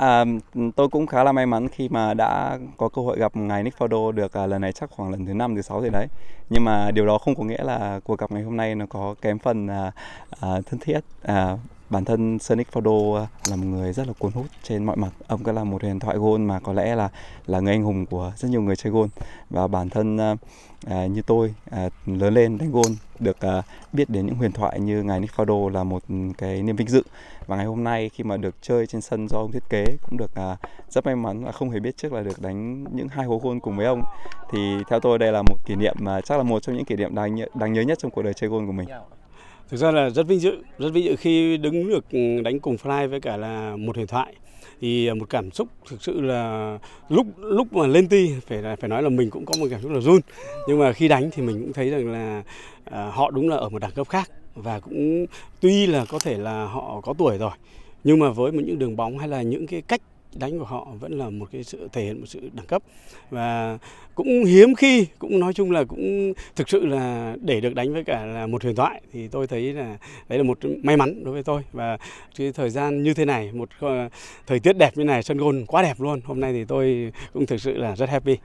À, tôi cũng khá là may mắn khi mà đã có cơ hội gặp ngài Nick Faldo được à, lần này chắc khoảng lần thứ năm thứ sáu gì đấy. Nhưng mà điều đó không có nghĩa là cuộc gặp ngày hôm nay nó có kém phần à, à, thân thiết. À, bản thân Sonic Faldo à, là một người rất là cuốn hút trên mọi mặt. Ông cũng là một huyền thoại gôn mà có lẽ là là người anh hùng của rất nhiều người chơi gôn và bản thân à, à, như tôi à, lớn lên đánh gôn được à, biết đến những huyền thoại như ngài Nick Faldo là một ừ, cái niềm vinh dự và ngày hôm nay khi mà được chơi trên sân do ông thiết kế cũng được à, rất may mắn và không hề biết trước là được đánh những hai hố gôn cùng với ông thì theo tôi đây là một kỷ niệm mà chắc là một trong những kỷ niệm đáng nhớ, đáng nhớ nhất trong cuộc đời chơi gôn của mình. Thực ra là rất vinh dự, rất vinh dự khi đứng được ừ, đánh cùng fly với cả là một huyền thoại thì à, một cảm xúc thực sự là lúc lúc mà lên ti phải phải nói là mình cũng có một cảm xúc là run nhưng mà khi đánh thì mình cũng thấy rằng là à, họ đúng là ở một đẳng cấp khác và cũng tuy là có thể là họ có tuổi rồi nhưng mà với những đường bóng hay là những cái cách đánh của họ vẫn là một cái sự thể hiện một sự đẳng cấp và cũng hiếm khi cũng nói chung là cũng thực sự là để được đánh với cả là một huyền thoại thì tôi thấy là đấy là một may mắn đối với tôi và cái thời gian như thế này một ờ, thời tiết đẹp như này sân gôn quá đẹp luôn hôm nay thì tôi cũng thực sự là rất happy